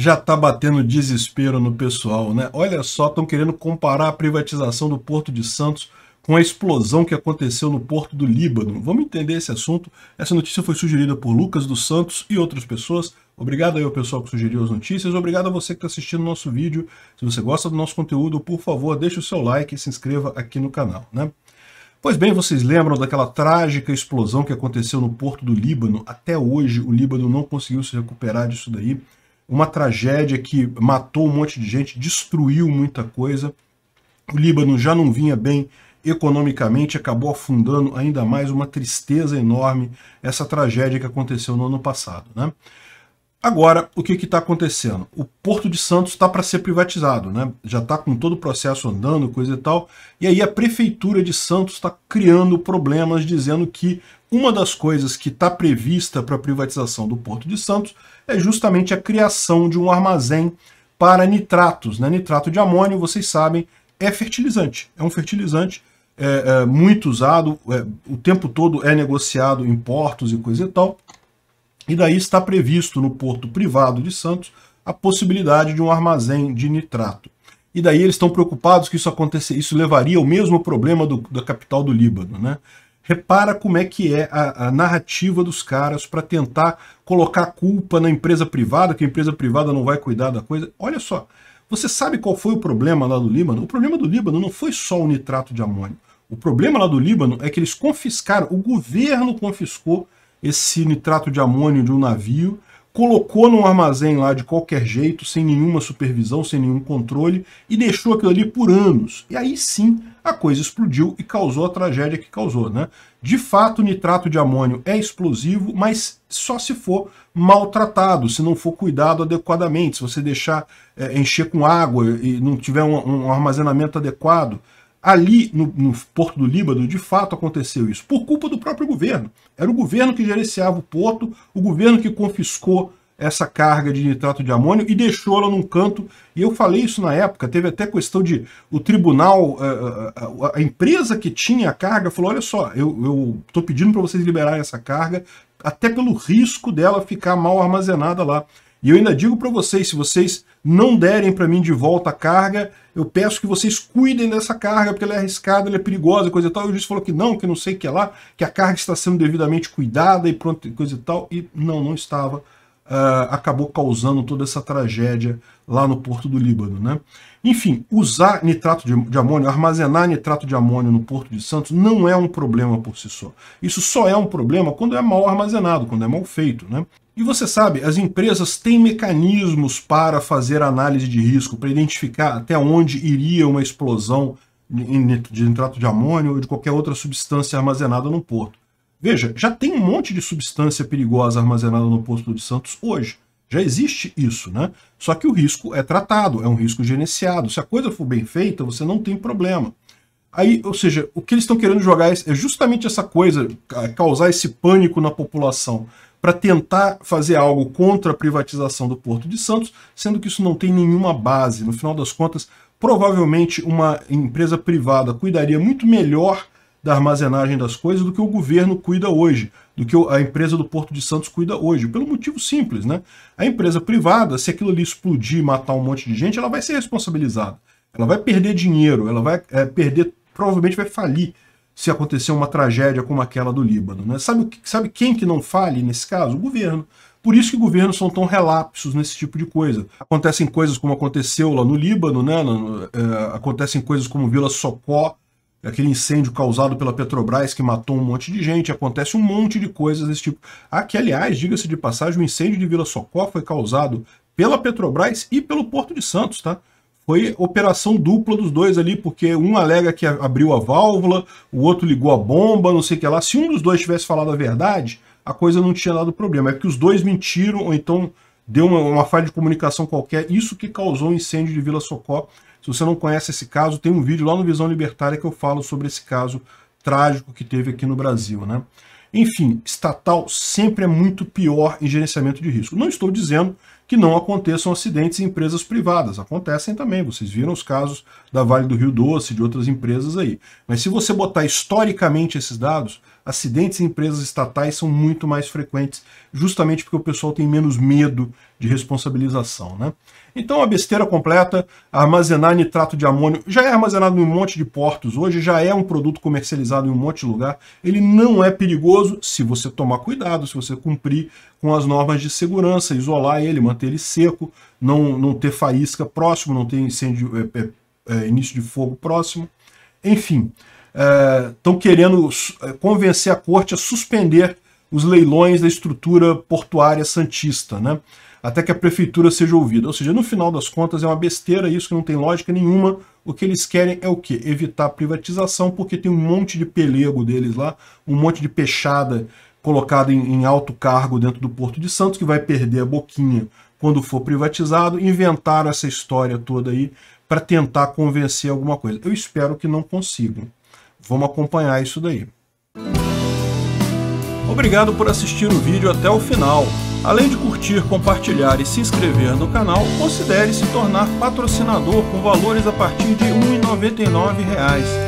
já está batendo desespero no pessoal, né? Olha só, estão querendo comparar a privatização do Porto de Santos com a explosão que aconteceu no Porto do Líbano. Vamos entender esse assunto. Essa notícia foi sugerida por Lucas dos Santos e outras pessoas. Obrigado aí ao pessoal que sugeriu as notícias. Obrigado a você que está assistindo o nosso vídeo. Se você gosta do nosso conteúdo, por favor, deixe o seu like e se inscreva aqui no canal, né? Pois bem, vocês lembram daquela trágica explosão que aconteceu no porto do Líbano? Até hoje o Líbano não conseguiu se recuperar disso daí uma tragédia que matou um monte de gente, destruiu muita coisa. O Líbano já não vinha bem economicamente, acabou afundando ainda mais uma tristeza enorme essa tragédia que aconteceu no ano passado. Né? Agora, o que está acontecendo? O Porto de Santos está para ser privatizado, né? já está com todo o processo andando, coisa e tal, e aí a Prefeitura de Santos está criando problemas, dizendo que uma das coisas que está prevista para a privatização do Porto de Santos é justamente a criação de um armazém para nitratos. Né? Nitrato de amônio, vocês sabem, é fertilizante, é um fertilizante é, é, muito usado, é, o tempo todo é negociado em portos e coisa e tal, e daí está previsto no porto privado de Santos a possibilidade de um armazém de nitrato. E daí eles estão preocupados que isso acontecer, isso levaria ao mesmo problema do, da capital do Líbano, né? Repara como é que é a, a narrativa dos caras para tentar colocar culpa na empresa privada, que a empresa privada não vai cuidar da coisa. Olha só, você sabe qual foi o problema lá do Líbano? O problema do Líbano não foi só o nitrato de amônio. O problema lá do Líbano é que eles confiscaram, o governo confiscou esse nitrato de amônio de um navio, colocou num armazém lá de qualquer jeito, sem nenhuma supervisão, sem nenhum controle, e deixou aquilo ali por anos. E aí sim a coisa explodiu e causou a tragédia que causou, né? De fato, o nitrato de amônio é explosivo, mas só se for maltratado, se não for cuidado adequadamente, se você deixar é, encher com água e não tiver um, um armazenamento adequado. Ali no, no, porto do Líbano, de fato aconteceu isso, por culpa do próprio governo. Era o governo que gerenciava o porto, o governo que confiscou essa carga de nitrato de amônio e deixou ela num canto. E eu falei isso na época, teve até questão de o tribunal, a, eh, eh, eh, a empresa que tinha a carga falou, olha só, eu estou pedindo para vocês liberarem essa carga, até pelo risco dela ficar mal armazenada lá. E eu ainda digo para vocês, se vocês não derem para mim de volta a carga, eu peço que vocês cuidem dessa carga, porque ela é arriscada, ela é perigosa, coisa e tal. E o juiz falou que não, que não sei o que é lá, que a carga está sendo devidamente cuidada e pronto, coisa e tal. E não, não estava. Uh, acabou causando toda essa tragédia lá no porto do Líbano. Né? Enfim, usar nitrato de, de, amônio, armazenar nitrato de amônio no porto de Santos não é um problema por si só. Isso só é um problema quando é mal armazenado, quando é mal feito. Né? E você sabe, as empresas têm mecanismos para fazer análise de risco, para identificar até onde iria uma explosão de nitrato de amônio ou de qualquer outra substância armazenada no porto. Veja, já tem um monte de substância perigosa armazenada no Porto de Santos hoje. Já existe isso, né? Só que o risco é tratado, é um risco gerenciado. Se a coisa for bem feita, você não tem problema. Aí, ou seja, o que eles estão querendo jogar é, é justamente essa coisa, causar esse pânico na população para tentar fazer algo contra a privatização do Porto de Santos, sendo que isso não tem nenhuma base. No final das contas, provavelmente uma empresa privada cuidaria muito melhor da armazenagem das coisas do que o governo cuida hoje, do que a empresa do Porto de Santos cuida hoje, pelo motivo simples, né? A empresa privada, se aquilo ali explodir, e matar um monte de gente, ela vai ser responsabilizada. Ela vai perder dinheiro, ela vai é, perder, provavelmente vai falir se acontecer uma tragédia como aquela do Líbano. Né? Sabe, sabe quem que não fale nesse caso? O governo. Por isso que governos são tão relapsos nesse tipo de coisa. Acontecem coisas como aconteceu lá no Líbano, né? É, acontecem coisas como Vila Socó, aquele incêndio causado pela Petrobras que matou um monte de gente, acontece um monte de coisas desse tipo. Aqui, aliás, diga-se de passagem, o incêndio de Vila Socó foi causado pela Petrobras e pelo Porto de Santos, tá? foi operação dupla dos dois ali, porque um alega que abriu a válvula, o outro ligou a bomba, não sei o que lá. Se um dos dois tivesse falado a verdade, a coisa não tinha dado problema. É que os dois mentiram, ou então deu uma, uma falha de comunicação qualquer, isso que causou o incêndio de Vila Socó. Se você não conhece esse caso, tem um vídeo lá no Visão Libertária que eu falo sobre esse caso trágico que teve aqui no Brasil, né? Enfim, estatal sempre é muito pior em gerenciamento de risco. Não estou dizendo que não aconteçam acidentes em empresas privadas. Acontecem também, vocês viram os casos da Vale do Rio Doce, de outras empresas aí. Mas se você botar historicamente esses dados, acidentes em empresas estatais são muito mais frequentes, justamente porque o pessoal tem menos medo de responsabilização. Né? Então, a besteira completa, armazenar nitrato de amônio, já é armazenado em um monte de portos hoje, já é um produto comercializado em um monte de lugar, ele não é perigoso se você tomar cuidado, se você cumprir com as normas de segurança, isolar ele, manter manter ele seco, não, não ter faísca próximo, não ter incêndio, é, é, é início de fogo próximo. Enfim, estão é, querendo é, convencer a corte a suspender os leilões da estrutura portuária santista, né? até que a prefeitura seja ouvida. Ou seja, no final das contas é uma besteira isso que não tem lógica nenhuma. O que eles querem é o quê? Evitar a privatização, porque tem um monte de pelego deles lá, um monte de peixada colocado em, em alto cargo dentro do Porto de Santos, que vai perder a boquinha quando for privatizado, inventaram essa história toda aí para tentar convencer alguma coisa. Eu espero que não consigam. Vamos acompanhar isso daí. Obrigado por assistir o vídeo até o final. Além de curtir, compartilhar e se inscrever no canal, considere se tornar patrocinador com valores a partir de R$ 1,99